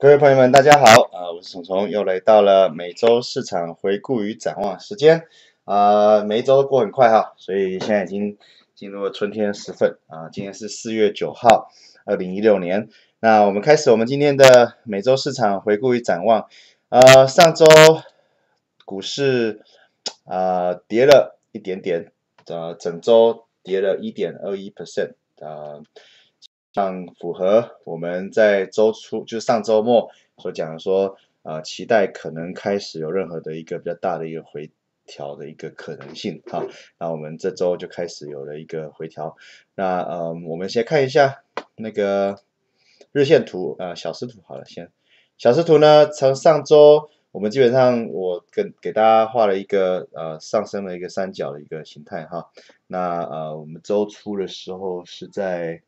各位朋友们，大家好啊！我是虫虫，又来到了每周市场回顾与展望时间啊。每一周过很快哈，所以现在已经进入了春天时分，啊。今天是四月九号，二零一六年。那我们开始我们今天的每周市场回顾与展望。呃，上周股市啊跌了一点点，呃，整周跌了一点二一 percent 啊。像符合我们在周初，就是上周末所讲的说，呃，期待可能开始有任何的一个比较大的一个回调的一个可能性哈。那我们这周就开始有了一个回调。那呃，我们先看一下那个日线图，呃，小时图好了，先。小时图呢，从上周我们基本上我跟给大家画了一个呃上升的一个三角的一个形态哈。那呃，我们周初的时候是在。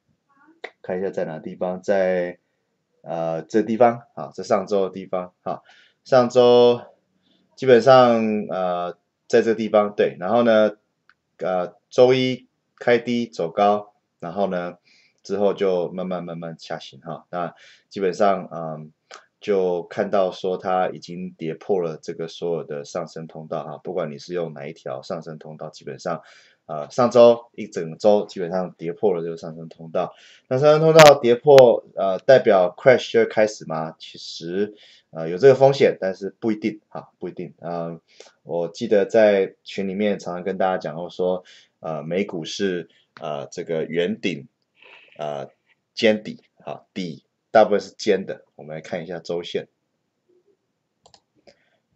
看一下在哪地方，在呃这地方啊，在上周的地方哈，上周基本上呃在这地方对，然后呢呃周一开低走高，然后呢之后就慢慢慢慢下行哈，那基本上嗯就看到说它已经跌破了这个所有的上升通道哈，不管你是用哪一条上升通道，基本上。呃，上周一整周基本上跌破了这个上升通道，那上升通道跌破，呃，代表 crash 开始吗？其实，呃，有这个风险，但是不一定哈，不一定。呃，我记得在群里面常常跟大家讲过说，呃，美股是啊这个圆顶，啊尖底，哈底大部分是尖的。我们来看一下周线，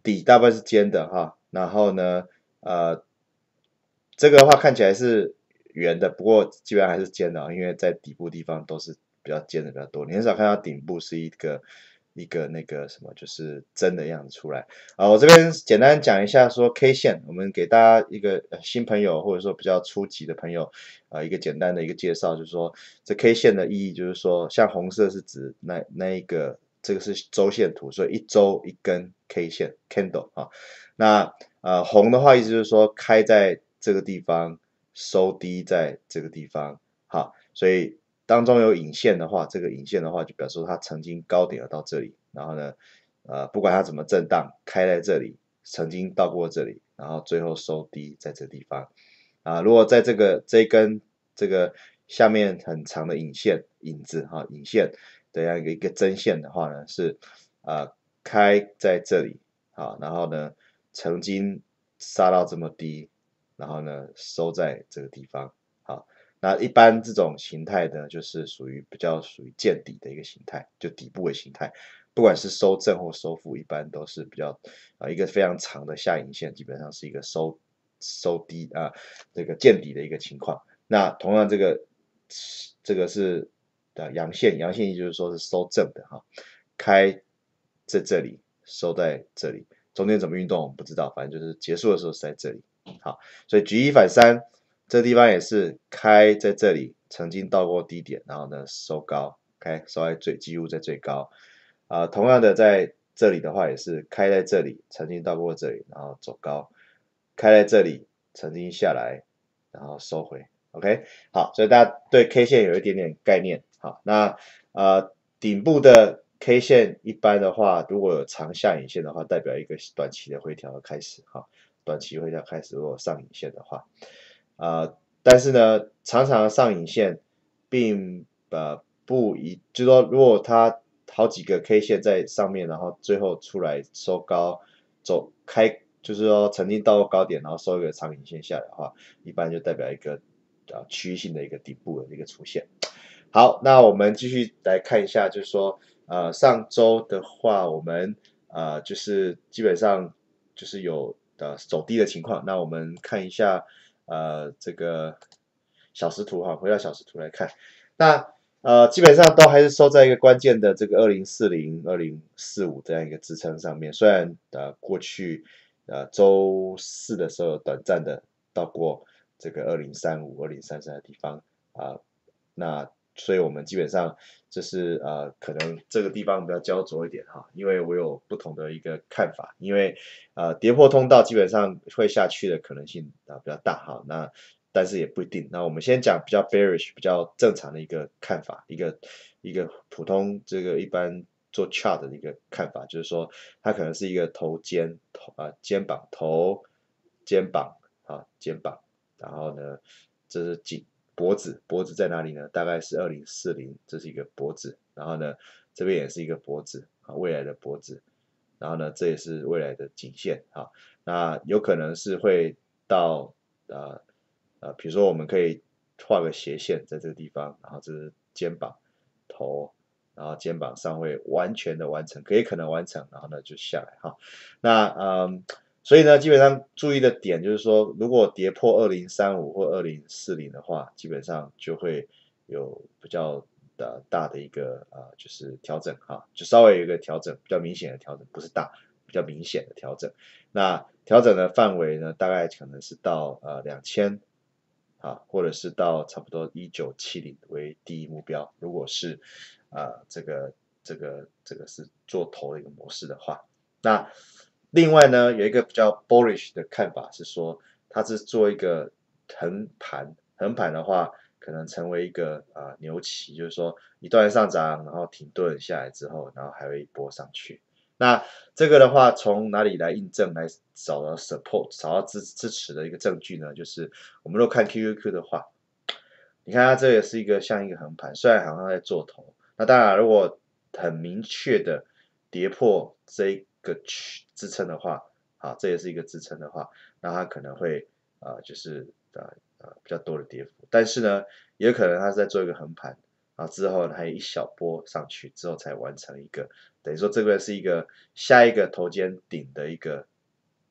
底大部分是尖的哈，然后呢，呃。这个的话看起来是圆的，不过基本上还是尖的，因为在底部地方都是比较尖的比较多，你很少看到顶部是一个一个那个什么，就是针的样子出来。啊，我这边简单讲一下说 K 线，我们给大家一个新朋友或者说比较初级的朋友啊一个简单的一个介绍，就是说这 K 线的意义，就是说像红色是指那那一个，这个是周线图，所以一周一根 K 线，candle 啊，那呃红的话意思就是说开在这个地方收低，在这个地方，好，所以当中有引线的话，这个引线的话就表示它曾经高点了到这里，然后呢，呃，不管它怎么震荡，开在这里，曾经到过这里，然后最后收低在这地方，啊，如果在这个这根这个下面很长的引线影子哈，引线，样一个一个针线的话呢，是啊，开在这里，啊，然后呢，曾经杀到这么低。然后呢，收在这个地方，好，那一般这种形态呢，就是属于比较属于见底的一个形态，就底部的形态。不管是收正或收负，一般都是比较啊一个非常长的下影线，基本上是一个收收低啊这个见底的一个情况。那同样这个这个是的阳线，阳线就是说是收正的哈，开在这里，收在这里，中间怎么运动我们不知道，反正就是结束的时候是在这里。好，所以举一反三，这地方也是开在这里，曾经到过低点，然后呢收高，OK，收在最几乎在最高，啊，同样的在这里的话也是开在这里，曾经到过这里，然后走高，开在这里，曾经下来，然后收回，OK，好，所以大家对 K 线有一点点概念，好，那呃顶部的 K 线一般的话，如果有长下影线的话，代表一个短期的回调的开始，哈。短期会要开始如果上影线的话，啊，但是呢，常常上影线，并呃不一，就是说，如果它好几个 K 线在上面，然后最后出来收高，走开，就是说曾经到过高点，然后收一个长影线下的话，一般就代表一个啊区域性的一个底部的一个出现。好，那我们继续来看一下，就是说，呃，上周的话，我们啊，就是基本上就是有。的走低的情况，那我们看一下，呃，这个小时图哈，回到小时图来看，那呃，基本上都还是收在一个关键的这个二零四零、二零四五这样一个支撑上面。虽然呃过去呃周四的时候短暂的到过这个二零三五、二零三三的地方啊，那。所以，我们基本上就是呃，可能这个地方比较焦灼一点哈，因为我有不同的一个看法，因为呃，跌破通道基本上会下去的可能性啊比较大哈，那但是也不一定。那我们先讲比较 bearish、比较正常的一个看法，一个一个普通这个一般做 chart 的一个看法，就是说它可能是一个头肩头啊肩膀头肩膀啊肩膀，然后呢这是颈。脖子，脖子在哪里呢？大概是二零四零，这是一个脖子，然后呢，这边也是一个脖子啊，未来的脖子，然后呢，这也是未来的颈线啊，那有可能是会到啊啊，比如说我们可以画个斜线在这个地方，然后这是肩膀头，然后肩膀上会完全的完成，可以可能完成，然后呢就下来哈，那嗯。所以呢，基本上注意的点就是说，如果跌破二零三五或二零四零的话，基本上就会有比较的大的一个呃就是调整哈，就稍微有一个调整，比较明显的调整，不是大，比较明显的调整。那调整的范围呢，大概可能是到呃两千啊，或者是到差不多一九七零为第一目标。如果是啊这个这个这个是做头的一个模式的话，那。另外呢，有一个比较 bullish 的看法是说，它是做一个横盘，横盘的话可能成为一个啊牛旗，就是说一段上涨，然后停顿下来之后，然后还会一波上去。那这个的话，从哪里来印证、来找到 support、找到支支持的一个证据呢？就是我们都看 Q Q Q 的话，你看它这也是一个像一个横盘，虽然好像在做头。那当然，如果很明确的跌破这。个支撑的话，啊，这也是一个支撑的话，那它可能会啊，就是呃呃比较多的跌幅，但是呢，也有可能它是在做一个横盘，啊，之后还有一小波上去之后才完成一个，等于说这边是一个下一个头肩顶的一个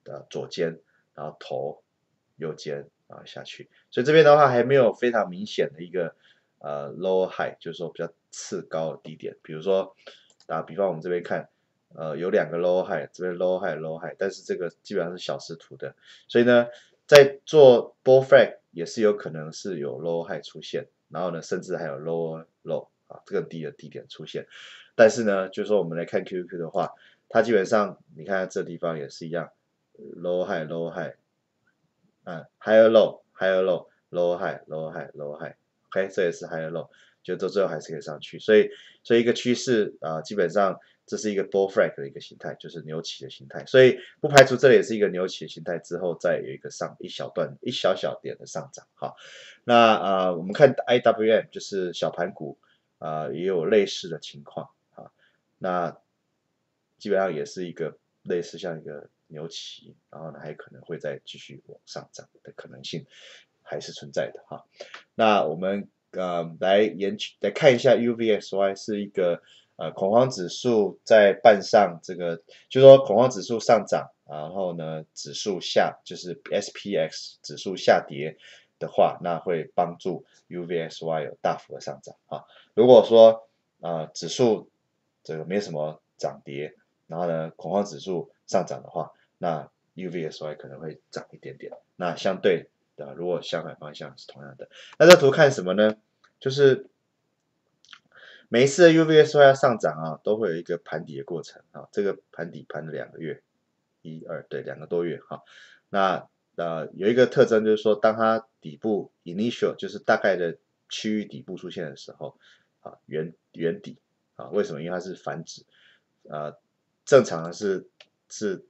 的左肩，然后头右肩啊下去，所以这边的话还没有非常明显的一个呃 low high，就是说比较次高的低点，比如说打比方我们这边看。呃，有两个 low high，这边 low high low high，但是这个基本上是小时图的，所以呢，在做 bull flag 也是有可能是有 low high 出现，然后呢，甚至还有 l o w low 啊，这个低的低点出现，但是呢，就说我们来看 Q Q 的话，它基本上你看这地方也是一样，low high low high，啊，high low high low low high low high low high，OK，这也是 high low，就都最后还是可以上去，所以，所以一个趋势啊，基本上。这是一个多 flag 的一个形态，就是牛起的形态，所以不排除这里也是一个牛起形态之后，再有一个上一小段一小小点的上涨。哈。那啊，我们看 IWM 就是小盘股啊，也有类似的情况啊，那基本上也是一个类似像一个牛起，然后呢还可能会再继续往上涨的可能性还是存在的哈。那我们呃来延来看一下 UVSY 是一个。呃，恐慌指数在半上，这个就是说恐慌指数上涨，然后呢，指数下就是 S P X 指数下跌的话，那会帮助 U V S Y 有大幅的上涨啊。如果说呃指数这个没什么涨跌，然后呢，恐慌指数上涨的话，那 U V S Y 可能会涨一点点。那相对的，如果相反方向是同样的，那这图看什么呢？就是。每一次的 U V S 要上涨啊，都会有一个盘底的过程啊。这个盘底盘了两个月，一二对两个多月哈。那呃有一个特征就是说，当它底部 initial 就是大概的区域底部出现的时候啊，圆圆底啊，为什么？因为它是反指啊，正常是是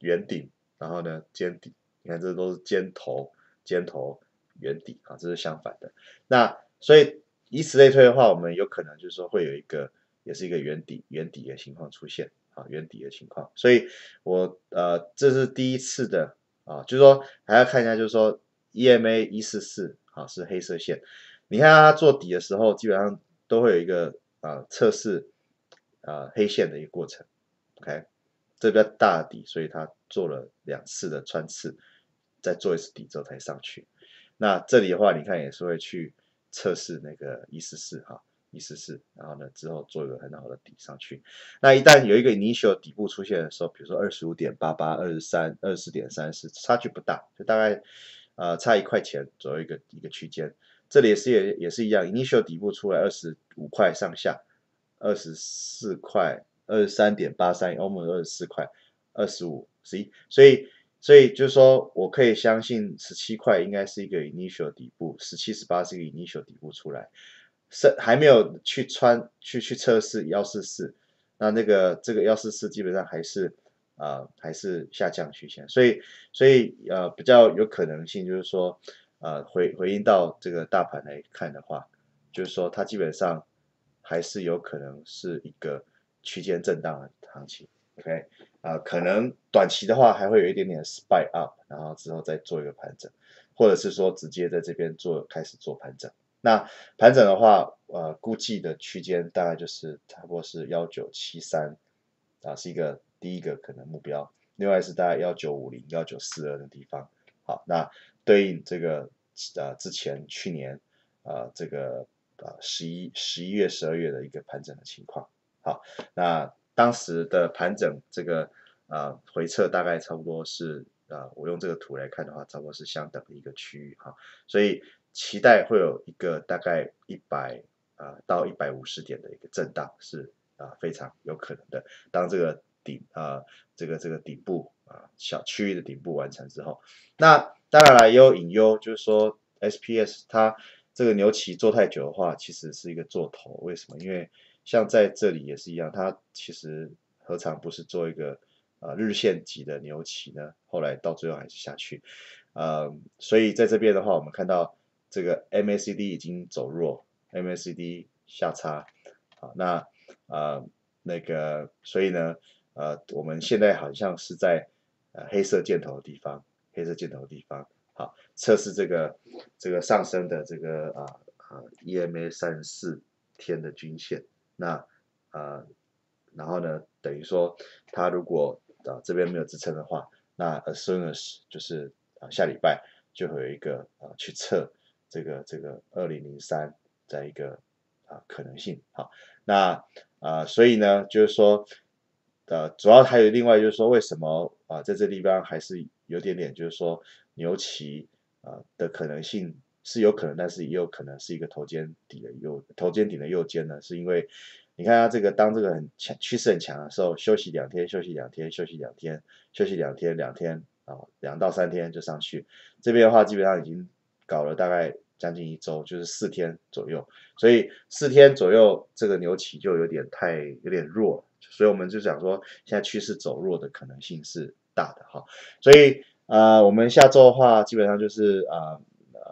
圆顶，然后呢尖底，你看这都是尖头尖头圆底啊，这是相反的。那所以。以此类推的话，我们有可能就是说会有一个，也是一个圆底圆底的情况出现啊，圆底的情况。所以，我呃这是第一次的啊，就是说还要看一下，就是说 EMA 一四四啊是黑色线，你看它做底的时候，基本上都会有一个啊测试啊黑线的一个过程。OK，这边大底，所以它做了两次的穿刺，再做一次底之后才上去。那这里的话，你看也是会去。测试那个一四四哈一四四，然后呢之后做一个很好的底上去。那一旦有一个 initial 底部出现的时候，比如说二十五点八八、二十三、二十四点三四，差距不大，就大概呃差一块钱左右一个一个区间。这里也是也也是一样，initial 底部出来二十五块上下，二十四块、二十三点八三，欧盟二十四块、二十五十一，所以。所以就是说，我可以相信十七块应该是一个 initial 底部，十七十八是一个 initial 底部出来，是还没有去穿去去测试幺四四，那那个这个幺四四基本上还是啊还是下降曲线，所以所以呃比较有可能性就是说啊回回应到这个大盘来看的话，就是说它基本上还是有可能是一个区间震荡的行情，OK。啊，可能短期的话还会有一点点 spike up，然后之后再做一个盘整，或者是说直接在这边做开始做盘整。那盘整的话，呃，估计的区间大概就是差不多是幺九七三，啊，是一个第一个可能目标。另外是大概幺九五零、幺九四二的地方。好，那对应这个呃之前去年呃这个呃十一十一月、十二月的一个盘整的情况。好，那。当时的盘整这个啊回撤大概差不多是啊，我用这个图来看的话，差不多是相等的一个区域哈，所以期待会有一个大概一百啊到一百五十点的一个震荡是啊非常有可能的。当这个顶啊这个这个顶部啊小区域的顶部完成之后，那当然了也有隐忧，就是说 S P S 它这个牛旗做太久的话，其实是一个做头，为什么？因为。像在这里也是一样，它其实何尝不是做一个呃日线级的牛旗呢？后来到最后还是下去，呃，所以在这边的话，我们看到这个 MACD 已经走弱，MACD 下差，啊，那啊那个，所以呢，呃，我们现在好像是在呃黑色箭头的地方，黑色箭头的地方，好测试这个这个上升的这个啊啊 EMA 三十四天的均线。那啊，然后呢，等于说，它如果啊这边没有支撑的话，那 as soon as 就是啊下礼拜就会有一个啊去测这个这个二零零三在一个啊可能性。好，那啊所以呢，就是说，呃，主要还有另外就是说，为什么啊在这地方还是有点点就是说牛旗啊的可能性。是有可能，但是也有可能是一个头肩底的，右头肩顶的右肩呢，是因为你看它这个当这个很强趋势很强的时候，休息两天，休息两天，休息两天，休息两天，两天啊，两到三天就上去。这边的话，基本上已经搞了大概将近一周，就是四天左右，所以四天左右这个牛起就有点太有点弱，所以我们就想说，现在趋势走弱的可能性是大的哈，所以呃，我们下周的话，基本上就是啊。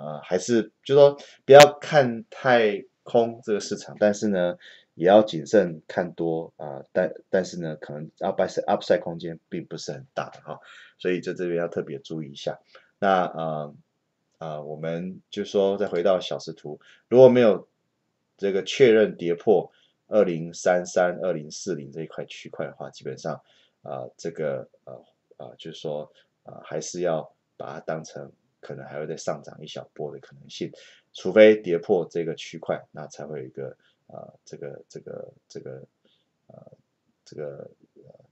呃，还是就说不要看太空这个市场，但是呢，也要谨慎看多啊。但但是呢，可能 upside upside 空间并不是很大的哈，所以在这边要特别注意一下。那呃呃，我们就说再回到小时图，如果没有这个确认跌破二零三三二零四零这一块区块的话，基本上啊，这个呃呃，就是说啊，还是要把它当成。可能还会再上涨一小波的可能性，除非跌破这个区块，那才会有一个啊，这个这个这个呃，这个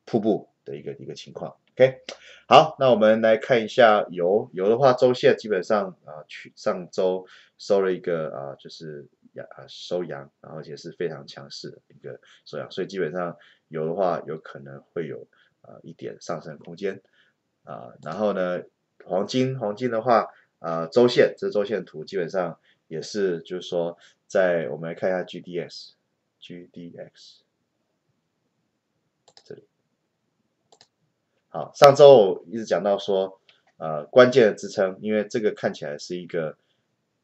瀑布的一个一个情况。OK，好，那我们来看一下油油的话，周线基本上啊，去上周收了一个啊，就是阳啊收阳，然后也是非常强势的一个收阳，所以基本上油的话，有可能会有啊一点上升空间啊，然后呢？黄金，黄金的话，呃，周线，这周线图，基本上也是，就是说，在我们来看一下 G D s G D X，这里，好，上周我一直讲到说，呃，关键的支撑，因为这个看起来是一个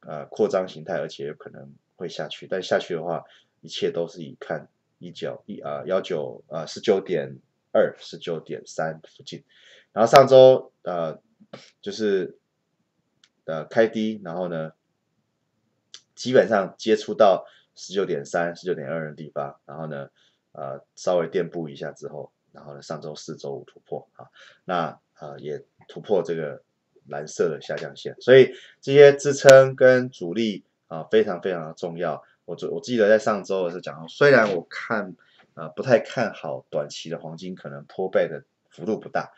呃扩张形态，而且有可能会下去，但下去的话，一切都是以看一九一啊幺九呃十九点二十九点三附近，然后上周呃。就是呃开低，然后呢，基本上接触到十九点三、十九点二的地方，然后呢，呃稍微垫步一下之后，然后呢上周四、周五突破啊，那呃也突破这个蓝色的下降线，所以这些支撑跟阻力啊非常非常的重要。我我我记得在上周我是讲，虽然我看啊不太看好短期的黄金可能破背的幅度不大。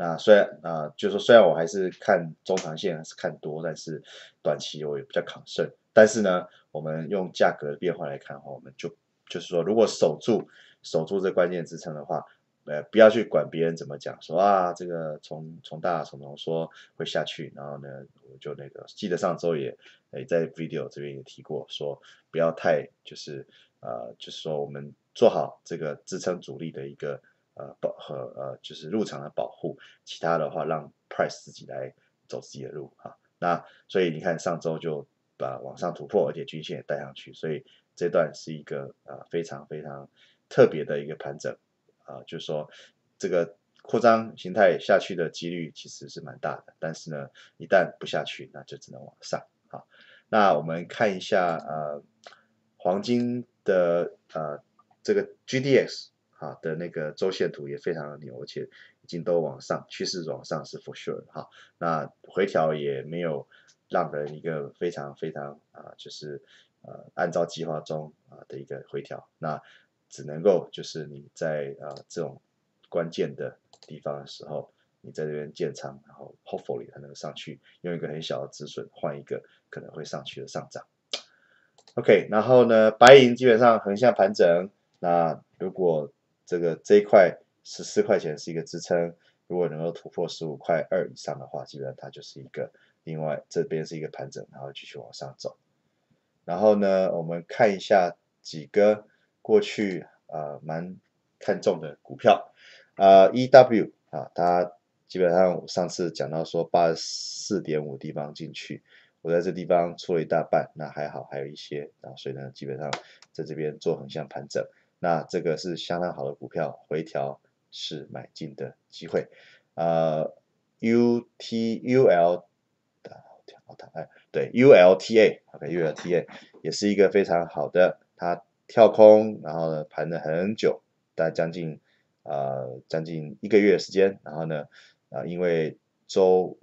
那虽然啊，就是说虽然我还是看中长线还是看多，但是短期我也比较抗胜。但是呢，我们用价格变化来看的话，我们就就是说，如果守住守住这关键支撑的话，呃，不要去管别人怎么讲，说啊，这个从从大从从说会下去，然后呢，我就那个记得上周也也在 video 这边也提过，说不要太就是呃，就是说我们做好这个支撑阻力的一个。呃保和呃就是入场的保护，其他的话让 price 自己来走自己的路啊。那所以你看上周就把往上突破，而且均线也带上去，所以这段是一个啊非常非常特别的一个盘整啊，就是说这个扩张形态下去的几率其实是蛮大的，但是呢一旦不下去，那就只能往上啊。那我们看一下呃黄金的呃这个 GDX。啊的那个周线图也非常的牛，而且已经都往上趋势往上是 for sure 哈。那回调也没有让人一个非常非常啊，就是呃按照计划中啊的一个回调，那只能够就是你在啊这种关键的地方的时候，你在这边建仓，然后 hopefully 它能够上去，用一个很小的止损换一个可能会上去的上涨。OK，然后呢，白银基本上横向盘整，那如果。这个这一块十四块钱是一个支撑，如果能够突破十五块二以上的话，基本上它就是一个。另外这边是一个盘整，然后继续往上走。然后呢，我们看一下几个过去呃蛮看重的股票啊，E W 啊，它基本上上次讲到说八十四点五地方进去，我在这地方出了一大半，那还好还有一些，然后所以呢基本上在这边做横向盘整。那这个是相当好的股票，回调是买进的机会。呃，U T U L，好跳哎，对，U L T A，OK，U L T A，也是一个非常好的，它跳空，然后呢盘了很久，大概将近呃将近一个月时间，然后呢啊因为周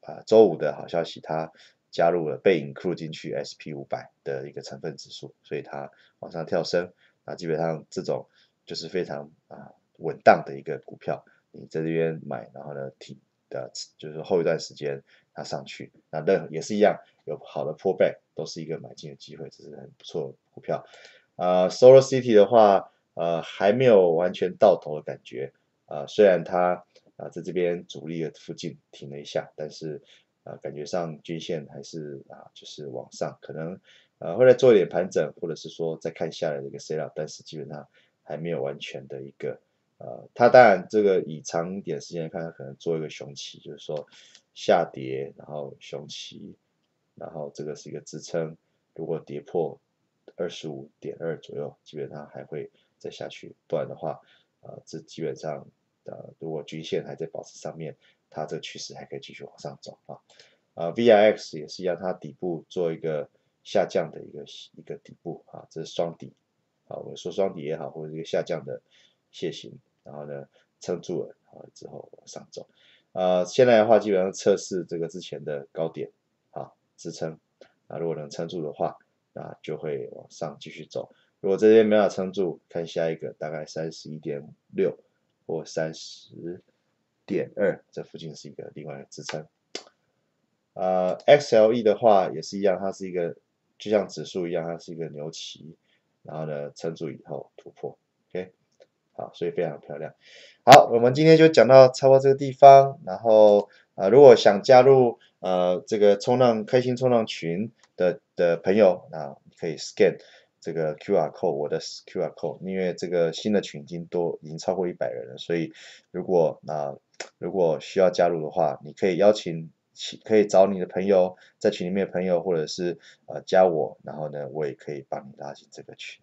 啊周五的好消息，它加入了被影，入进去 S P 五百的一个成分指数，所以它往上跳升。啊，基本上这种就是非常啊稳当的一个股票，你在这边买，然后呢，停的，就是后一段时间它上去，那那也是一样，有好的 pullback 都是一个买进的机会，这是很不错股票。啊，Solar City 的话，呃，还没有完全到头的感觉，啊，虽然它啊在这边主力的附近停了一下，但是啊，感觉上均线还是啊就是往上，可能。呃，会来做一点盘整，或者是说再看下来的一个 SELL，但是基本上还没有完全的一个呃，它当然这个以长一点时间看，它可能做一个雄起，就是说下跌，然后雄起，然后这个是一个支撑，如果跌破二十五点二左右，基本上还会再下去，不然的话，啊，这基本上呃，如果均线还在保持上面，它这个趋势还可以继续往上走啊，啊，VIX 也是一样，它底部做一个。下降的一个一个底部啊，这是双底啊。我们说双底也好，或者一个下降的楔形，然后呢撑住了啊之后往上走。呃，现在的话基本上测试这个之前的高点啊支撑。啊，如果能撑住的话，那就会往上继续走。如果这边没法撑住，看下一个大概三十一点六或三十点二，这附近是一个另外一个支撑。呃，XLE 的话也是一样，它是一个。就像指数一样，它是一个牛旗，然后呢，撑住以后突破，OK，好，所以非常漂亮。好，我们今天就讲到差不多这个地方，然后啊，如果想加入呃这个冲浪开心冲浪群的的朋友，那可以 scan 这个 QR code 我的 QR code，因为这个新的群已经多，已经超过一百人了，所以如果啊如果需要加入的话，你可以邀请。可以找你的朋友，在群里面的朋友，或者是呃加我，然后呢，我也可以帮你拉进这个群。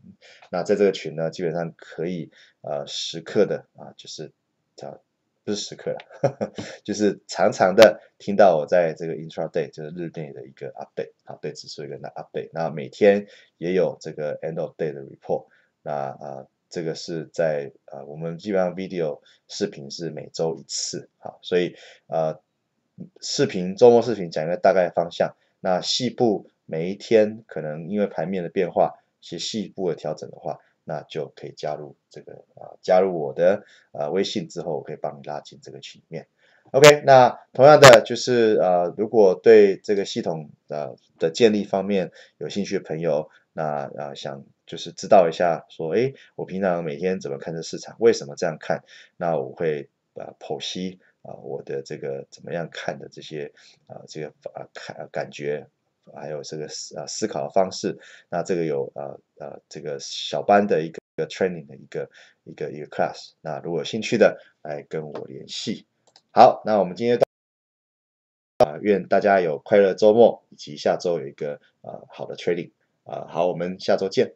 那在这个群呢，基本上可以呃时刻的啊，就是叫不是时刻了，就是常常的听到我在这个 intra day 就是日内的一个 update 啊，对指数一个 update，那每天也有这个 end of day 的 report，那啊这个是在啊我们基本上 video 视频是每周一次啊，所以呃。视频周末视频讲一个大概方向，那细部每一天可能因为盘面的变化，一些细部的调整的话，那就可以加入这个啊，加入我的啊微信之后，我可以帮你拉进这个群面。OK，那同样的就是呃，如果对这个系统的的建立方面有兴趣的朋友，那啊想就是知道一下说，哎，我平常每天怎么看这市场，为什么这样看？那我会啊剖析。啊，我的这个怎么样看的这些啊，这个啊看感觉，还有这个思啊思考的方式，那这个有啊啊这个小班的一个 training 的一个一个一个 class，那如果有兴趣的来跟我联系。好，那我们今天到，啊，愿大家有快乐周末，以及下周有一个啊好的 training 啊，好，我们下周见。